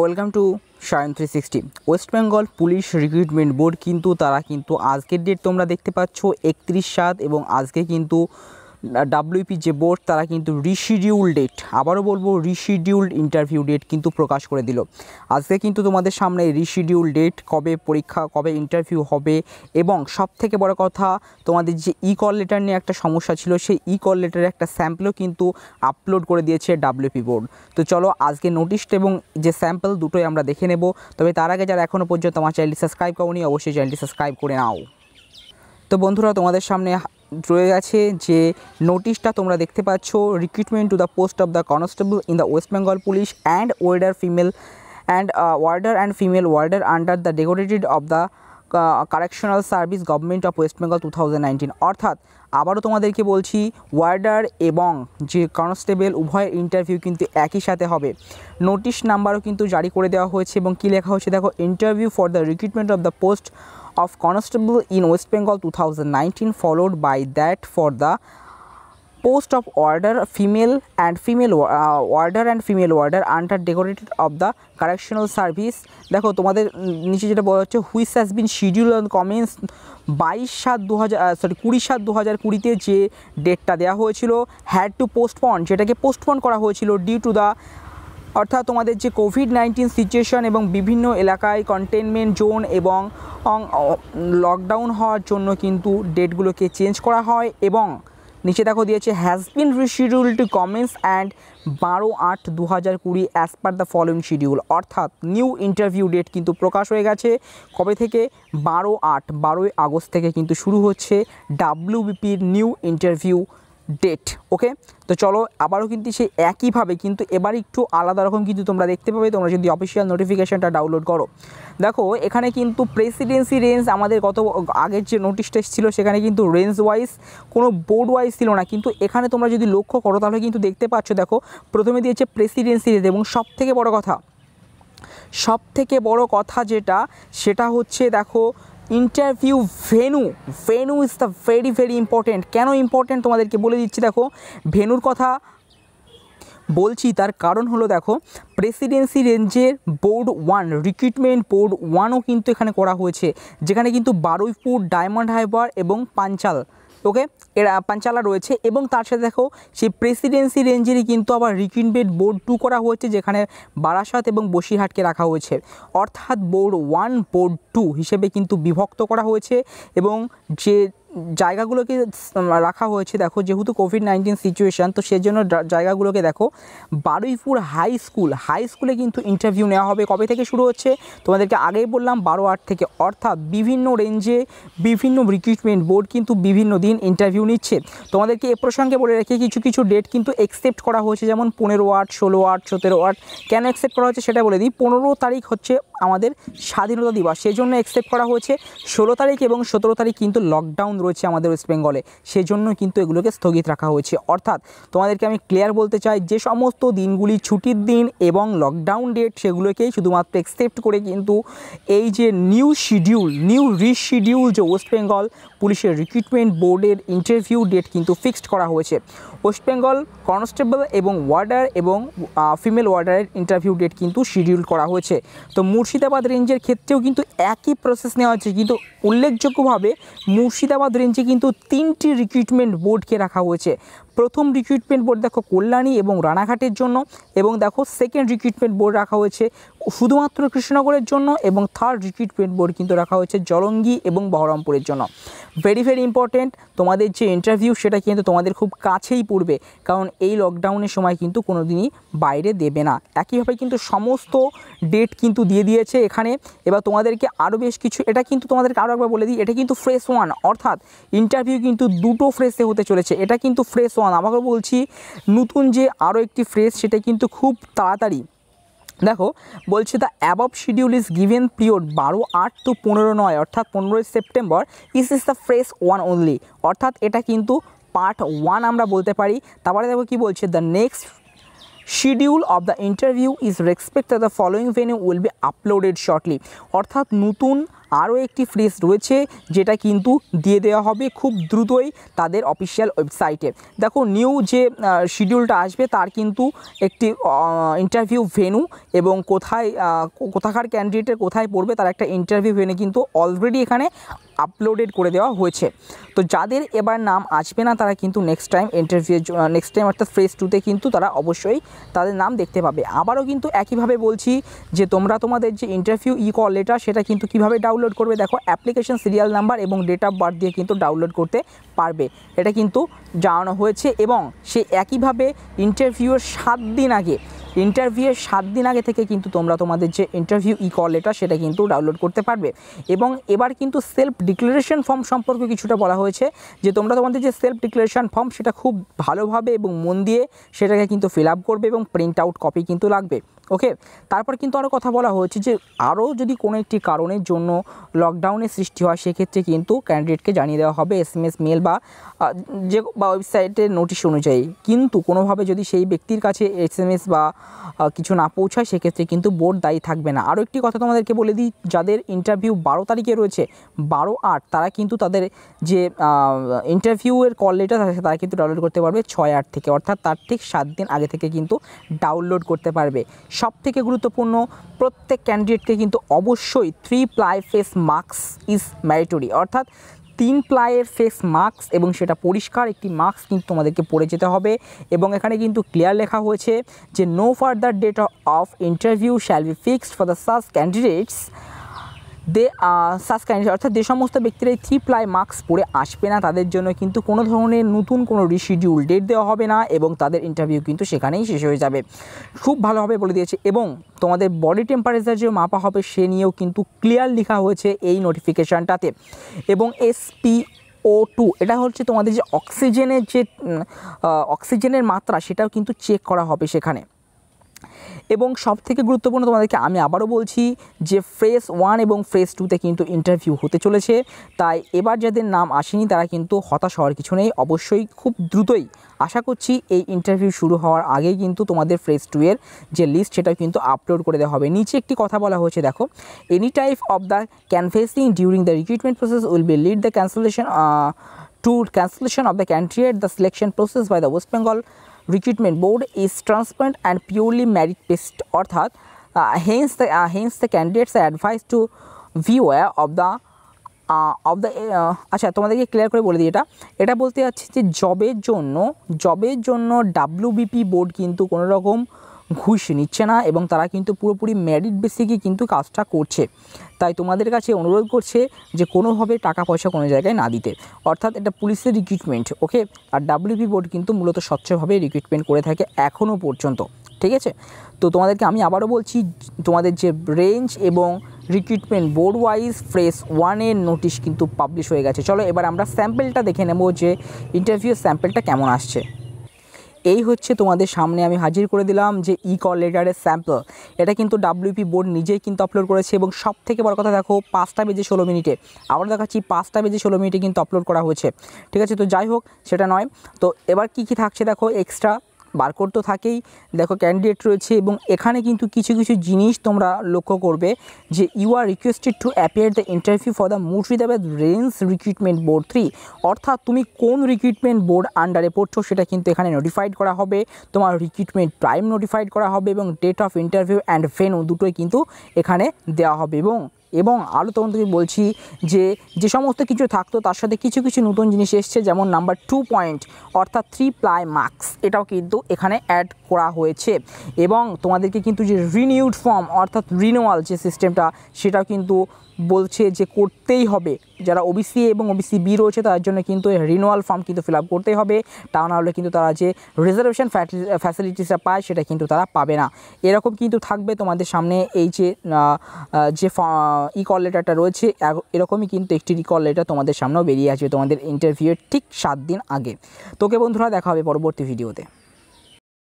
Welcome to Sayan three sixty West Bengal police recruitment board কিন্তু তারা কিন্তু আজকের ডেট তোমরা দেখতে পাচ্ছ একত্রিশ সাত এবং আজকে কিন্তু ডাব্লিউপি যে বোর্ড তারা কিন্তু রিশিডিউল ডেট আবারও বলবো রিশিডিউল্ড ইন্টারভিউ ডেট কিন্তু প্রকাশ করে দিল আজকে কিন্তু তোমাদের সামনে রিশিডিউল ডেট কবে পরীক্ষা কবে ইন্টারভিউ হবে এবং সব থেকে বড় কথা তোমাদের যে ই কল লেটার নিয়ে একটা সমস্যা ছিল সেই ই কল লেটারের একটা স্যাম্পলও কিন্তু আপলোড করে দিয়েছে ডাব্লিউপি বোর্ড তো চলো আজকে নোটিশটা এবং যে স্যাম্পল দুটোই আমরা দেখে নেব তবে তার আগে যারা এখনও পর্যন্ত আমার চ্যানেলটি সাবস্ক্রাইব করনি অবশ্যই চ্যানেলটি সাবস্ক্রাইব করে নাও তো বন্ধুরা তোমাদের সামনে রয়ে গেছে যে নোটিশটা তোমরা দেখতে পাচ্ছ recruitment to the post of the constable in the West Bengal police and warder female and warder and female warder under the directorate of the correctional service government of West Bengal to অর্থাৎ আবারও তোমাদেরকে বলছি ওয়ার্ডার এবং যে constable উভয়ের interview কিন্তু একই সাথে হবে নোটিশ নাম্বারও কিন্তু জারি করে দেওয়া হয়েছে এবং কী লেখা হয়েছে দেখো interview for the recruitment of the post of constable in West Bengal 2019 followed by that for the post of order female and female uh, order and female order under decorated of the correctional service দেখো তোমাদের নিচে যেটা বলা হচ্ছে which has been schedule on commence বাইশ সাত দু হাজার সরি কুড়ি সাত দু হাজার কুড়িতে যে ডেটটা দেওয়া হয়েছিল হ্যাড টু পোস্টপন যেটাকে পোস্টপন করা হয়েছিল ডিউ টু দ্য অর্থাৎ তোমাদের যে কোভিড নাইন্টিন সিচুয়েশন এবং বিভিন্ন এলাকায় কন্টেনমেন্ট জোন এবং লকডাউন হওয়ার জন্য কিন্তু ডেটগুলোকে চেঞ্জ করা হয় এবং নিচে দেখো দিয়েছে has been reschedule to commence and বারো আট দু হাজার কুড়ি as per the following schedule অর্থাৎ নিউ ইন্টারভিউ ডেট কিন্তু প্রকাশ হয়ে গেছে কবে থেকে বারো আট বারোই আগস্ট থেকে কিন্তু শুরু হচ্ছে ডাব্লিউবিপির নিউ ইন্টারভিউ ডেট ওকে তো চলো আবারও কিন্তু সেই একইভাবে কিন্তু এবার একটু আলাদা রকম কিন্তু তোমরা দেখতে পাবে তোমরা যদি অফিসিয়াল নোটিফিকেশানটা ডাউনলোড করো দেখো এখানে কিন্তু প্রেসিডেন্সি রেঞ্জ আমাদের গত আগের যে নোটিশটা ছিল সেখানে কিন্তু রেঞ্জ ওয়াইজ কোনো বোর্ড ওয়াইজ ছিল না কিন্তু এখানে তোমরা যদি লক্ষ্য করো তাহলে কিন্তু দেখতে পাচ্ছ দেখো প্রথমে দিয়েছে প্রেসিডেন্সি রেঞ্জ এবং সব থেকে বড় কথা সব থেকে বড় কথা যেটা সেটা হচ্ছে দেখো interview venue venue is the very very important কেন ইম্পর্টেন্ট তোমাদেরকে বলে দিচ্ছি দেখো ভেনুর কথা বলছি তার কারণ হলো দেখো প্রেসিডেন্সি রেঞ্জের বোর্ড ওয়ান রিক্রুটমেন্ট বোর্ড ওয়ানও কিন্তু এখানে করা হয়েছে যেখানে কিন্তু বারুইপুর ডায়মন্ড হাইবার এবং পাঞ্চাল ওকে এরা পাঞ্চালা রয়েছে এবং তার সাথে দেখো সেই প্রেসিডেন্সি রেঞ্জেরই কিন্তু আবার রিকিনবেট বোর্ড টু করা হয়েছে যেখানে বারাসাত এবং বসিরহাটকে রাখা হয়েছে অর্থাৎ বোর্ড ওয়ান বোর্ড টু হিসেবে কিন্তু বিভক্ত করা হয়েছে এবং যে জায়গাগুলোকে রাখা হয়েছে দেখো যেহেতু কোভিড নাইন্টিন সিচুয়েশান তো সেজন্য জায়গাগুলোকে দেখো বারুইপুর হাই স্কুল হাই স্কুলে কিন্তু ইন্টারভিউ নেওয়া হবে কবে থেকে শুরু হচ্ছে তোমাদেরকে আগেই বললাম বারো আট থেকে অর্থাৎ বিভিন্ন রেঞ্জে বিভিন্ন রিক্রুটমেন্ট বোর্ড কিন্তু বিভিন্ন দিন ইন্টারভিউ নিচ্ছে তোমাদেরকে এ প্রসঙ্গে বলে রেখে কিছু কিছু ডেট কিন্তু একসেপ্ট করা হয়েছে যেমন পনেরো আট ষোলো আট সতেরো আট কেন একসেপ্ট করা হচ্ছে সেটা বলে দিই পনেরো তারিখ হচ্ছে আমাদের স্বাধীনতা দিবস সেই জন্য এক্সেপ্ট করা হয়েছে ষোলো তারিখ এবং সতেরো তারিখ কিন্তু লকডাউন রয়েছে আমাদের ওয়েস্ট বেঙ্গলে সেই জন্য কিন্তু এগুলোকে স্থগিত রাখা হয়েছে অর্থাৎ তোমাদেরকে আমি ক্লিয়ার বলতে চাই যে সমস্ত দিনগুলি ছুটির দিন এবং লকডাউন ডেট সেগুলোকেই শুধুমাত্র এক্সেপ্ট করে কিন্তু এই যে নিউ শিডিউল নিউ রিশিডিউল যে ওয়েস্ট বেঙ্গল পুলিশের রিক্রুটমেন্ট বোর্ডের ইন্টারভিউ ডেট কিন্তু ফিক্সড করা হয়েছে ওয়েস্ট বেঙ্গল কনস্টেবল এবং ওয়ার্ডার এবং ফিমেল ওয়ার্ডারের ইন্টারভিউ ডেট কিন্তু শিডিউল করা হয়েছে তো মোট মুর্শিদাবাদ রেঞ্জের ক্ষেত্রেও কিন্তু একই প্রসেস নেওয়া হচ্ছে কিন্তু উল্লেখযোগ্যভাবে মুর্শিদাবাদ রেঞ্জে কিন্তু তিনটি রিক্রুটমেন্ট বোর্ডকে রাখা হয়েছে প্রথম রিক্রুটমেন্ট বোর্ড দেখো কল্যাণী এবং রানাঘাটের জন্য এবং দেখো সেকেন্ড রিক্রুটমেন্ট বোর্ড রাখা হয়েছে শুধুমাত্র কৃষ্ণনগরের জন্য এবং থার্ড রিক্রুটমেন্ট বোর্ড কিন্তু রাখা হয়েছে জলঙ্গি এবং বহরমপুরের জন্য ভেরি ভেরি ইম্পর্টেন্ট তোমাদের যে ইন্টারভিউ সেটা কিন্তু তোমাদের খুব কাছেই পড়বে কারণ এই লকডাউনের সময় কিন্তু কোনো দিনই বাইরে দেবে না একইভাবে কিন্তু সমস্ত ডেট কিন্তু দিয়ে দিয়েছে এখানে এবার তোমাদেরকে আরও বেশ কিছু এটা কিন্তু তোমাদেরকে আরও একবার বলে দিই এটা কিন্তু ফ্রেশ ওয়ান অর্থাৎ ইন্টারভিউ কিন্তু দুটো ফ্রেশে হতে চলেছে এটা কিন্তু ফ্রেশ ওয়ান ওয়ান আমাকে বলছি নতুন যে আরও একটি ফ্রেজ সেটা কিন্তু খুব তাড়াতাড়ি দেখো বলছে the above schedule is given period বারো আট টু পনেরো নয় অর্থাৎ পনেরোই September is is the fresh one only অর্থাৎ এটা কিন্তু পার্ট ওয়ান আমরা বলতে পারি তারপরে দেখো কি বলছে the next schedule of the interview is respect the following venue will be uploaded shortly অর্থাৎ নতুন আরও একটি ফ্রিজ রয়েছে যেটা কিন্তু দিয়ে দেওয়া হবে খুব দ্রুতই তাদের অফিসিয়াল ওয়েবসাইটে দেখো নিউ যে শিডিউলটা আসবে তার কিন্তু একটি ইন্টারভিউ ভেনু এবং কোথায় কোথাকার ক্যান্ডিডেটের কোথায় পড়বে তার একটা ইন্টারভিউ ভেনু কিন্তু অলরেডি এখানে আপলোডেড করে দেওয়া হয়েছে তো যাদের এবার নাম আসবে না তারা কিন্তু next time interview next time অর্থাৎ ফ্রেজ টুতে কিন্তু তারা অবশ্যই তাদের নাম দেখতে পাবে আবারও কিন্তু একইভাবে বলছি যে তোমরা তোমাদের যে ইন্টারভিউ ই কল লেটার সেটা কিন্তু কিভাবে ডাউনলোড ডাউনলোড করবে দেখো অ্যাপ্লিকেশন সিরিয়াল নাম্বার এবং ডেট অফ বার্থ দিয়ে কিন্তু ডাউনলোড করতে পারবে এটা কিন্তু জানানো হয়েছে এবং সে একইভাবে ইন্টারভিউয়ের সাত দিন আগে ইন্টারভিউয়ের সাত দিন আগে থেকে কিন্তু তোমরা তোমাদের যে ইন্টারভিউ ই কল এটা সেটা কিন্তু ডাউনলোড করতে পারবে এবং এবার কিন্তু সেলফ ডিক্লারেশন ফর্ম সম্পর্কে কিছুটা বলা হয়েছে যে তোমরা তোমাদের যে সেলফ ডিক্লারেশন ফর্ম সেটা খুব ভালোভাবে এবং মন দিয়ে সেটাকে কিন্তু ফিল আপ করবে এবং প্রিন্ট আউট কপি কিন্তু লাগবে ওকে তারপর কিন্তু আরও কথা বলা হয়েছে যে আরও যদি কোনো একটি কারণের জন্য লকডাউনের সৃষ্টি হয় সেক্ষেত্রে কিন্তু ক্যান্ডিডেটকে জানিয়ে দেওয়া হবে এস এম এস মেল বা যে বা ওয়েবসাইটের নোটিশ অনুযায়ী কিন্তু কোনোভাবে যদি সেই ব্যক্তির কাছে এস এম এস বা কিছু না পৌঁছায় সেক্ষেত্রে কিন্তু বোর্ড দায়ী থাকবে না আরও একটি কথা তোমাদেরকে বলে দিই যাদের ইন্টারভিউ বারো তারিখে রয়েছে বারো আট তারা কিন্তু তাদের যে ইন্টারভিউয়ের কল লেটার তারা কিন্তু ডাউনলোড করতে পারবে ছয় আট থেকে অর্থাৎ তার ঠিক সাত দিন আগে থেকে কিন্তু ডাউনলোড করতে পারবে সব থেকে গুরুত্বপূর্ণ প্রত্যেক ক্যান্ডিডেটকে কিন্তু অবশ্যই three ply face mask is mandatory অর্থাৎ তিন প্লাইয়ের ফেস মাস্ক এবং সেটা পরিষ্কার একটি মাস্ক কিন্তু আমাদেরকে পরে যেতে হবে এবং এখানে কিন্তু ক্লিয়ার লেখা হয়েছে যে no further date of interview shall be fixed for the such candidates they সাসকাইন্ড অর্থাৎ যে সমস্ত ব্যক্তিরা এই থ্রি প্লাই মাস্ক পরে আসবে না তাদের জন্য কিন্তু কোনো ধরনের নতুন কোনো রিশিডিউল ডেট দেওয়া হবে না এবং তাদের ইন্টারভিউ কিন্তু সেখানেই শেষ হয়ে যাবে খুব ভালোভাবে বলে দিয়েছে এবং তোমাদের বডি টেম্পারেচার যে মাপা হবে সে নিয়েও কিন্তু ক্লিয়ার লেখা হয়েছে এই নোটিফিকেশানটাতে এবং এসপি ও টু এটা হচ্ছে তোমাদের যে অক্সিজেনের যে অক্সিজেনের মাত্রা সেটাও কিন্তু চেক করা হবে সেখানে এবং সব থেকে গুরুত্বপূর্ণ তোমাদেরকে আমি আবারও বলছি যে ফ্রেস ওয়ান এবং ফ্রেস টুতে কিন্তু ইন্টারভিউ হতে চলেছে তাই এবার যাদের নাম আসেনি তারা কিন্তু হতাশ হওয়ার কিছু নেই অবশ্যই খুব দ্রুতই আশা করছি এই ইন্টারভিউ শুরু হওয়ার আগেই কিন্তু তোমাদের ফ্রেস টুয়ের যে লিস্ট সেটা কিন্তু আপলোড করে দেওয়া হবে নিচে একটি কথা বলা হয়েছে দেখো any type of the canvassing during the recruitment process will be lead the cancellation to cancellation of the candidate, the selection process by the West Bengal Recruitment Board is transparent and purely merit based. or that uh, hence the uh, hence the candidates are advised to beware of the of the আচ্ছা তোমাদেরকে clear করে বলে দিই এটা এটা বলতে যাচ্ছি যে জবের জন্য জবের জন্য ডাব্লিউবিপি বোর্ড কিন্তু কোনো রকম ঘুষ নিচ্ছে না এবং তারা কিন্তু পুরোপুরি মেরিট বেসিকই কিন্তু কাজটা করছে তাই তোমাদের কাছে অনুরোধ করছে যে কোনোভাবে টাকা পয়সা কোনো জায়গায় না দিতে অর্থাৎ এটা পুলিশের রিক্রুটমেন্ট ওকে আর ডাব্লিউপি বোর্ড কিন্তু মূলত স্বচ্ছভাবে রিক্রুটমেন্ট করে থাকে এখনও পর্যন্ত ঠিক আছে তো তোমাদেরকে আমি আবারও বলছি তোমাদের যে রেঞ্জ এবং রিক্রুটমেন্ট বোর্ড ওয়াইজ ফ্রেস ওয়ানের নোটিশ কিন্তু পাবলিশ হয়ে গেছে চলো এবার আমরা স্যাম্পেলটা দেখে নেব যে ইন্টারভিউ স্যাম্পেলটা কেমন আসছে এই হচ্ছে তোমাদের সামনে আমি হাজির করে দিলাম যে ই কল লেটারের স্যাম্পল এটা কিন্তু ডাব্লিউপি বোর্ড নিজেই কিন্তু আপলোড করেছে এবং সব থেকে বড় কথা দেখো পাঁচটা বেজে ষোলো মিনিটে আমরা দেখাচ্ছি পাঁচটা বেজে ষোলো মিনিটে কিন্তু আপলোড করা হয়েছে ঠিক আছে তো যাই হোক সেটা নয় তো এবার কি কি থাকছে দেখো এক্সট্রা বারকোড তো থাকেই দেখো ক্যান্ডিডেট রয়েছে এবং এখানে কিন্তু কিছু কিছু জিনিস তোমরা লক্ষ্য করবে যে you are requested to appear the interview for the Murshidabad range recruitment board three অর্থাৎ তুমি কোন রিক্রুটমেন্ট বোর্ড আন্ডারে পড়ছো সেটা কিন্তু এখানে নোটিফাইড করা হবে তোমার রিক্রুটমেন্ট টাইম নোটিফাইড করা হবে এবং date of interview and venue দুটোই কিন্তু এখানে দেওয়া হবে এবং এবং আরও তখন থেকে বলছি যে যে সমস্ত কিছু থাকতো তার সাথে কিছু কিছু নতুন জিনিস এসছে যেমন নাম্বার টু পয়েন্ট অর্থাৎ থ্রি প্লাই মার্কস এটাও কিন্তু এখানে অ্যাড করা হয়েছে এবং তোমাদেরকে কিন্তু যে রিনিউড ফর্ম অর্থাৎ রিনোয়াল যে সিস্টেমটা সেটাও কিন্তু বলছে যে করতেই হবে যারা ওবিসি এবং ওবিসি বি রয়েছে তার জন্য কিন্তু রিনোয়াল ফর্ম কিন্তু ফিল আপ করতেই হবে তা নাহলে কিন্তু তারা যে রিজার্ভেশন ফ্যাসিলিটিসটা পায় সেটা কিন্তু তারা পাবে না এরকম কিন্তু থাকবে তোমাদের সামনে এই যে যে ই কল লেটারটা রয়েছে এরকমই কিন্তু একটি রিকল লেটার তোমাদের সামনেও বেরিয়ে আসবে তোমাদের ইন্টারভিউয়ের ঠিক সাত দিন আগে তোকে বন্ধুরা দেখা হবে পরবর্তী ভিডিওতে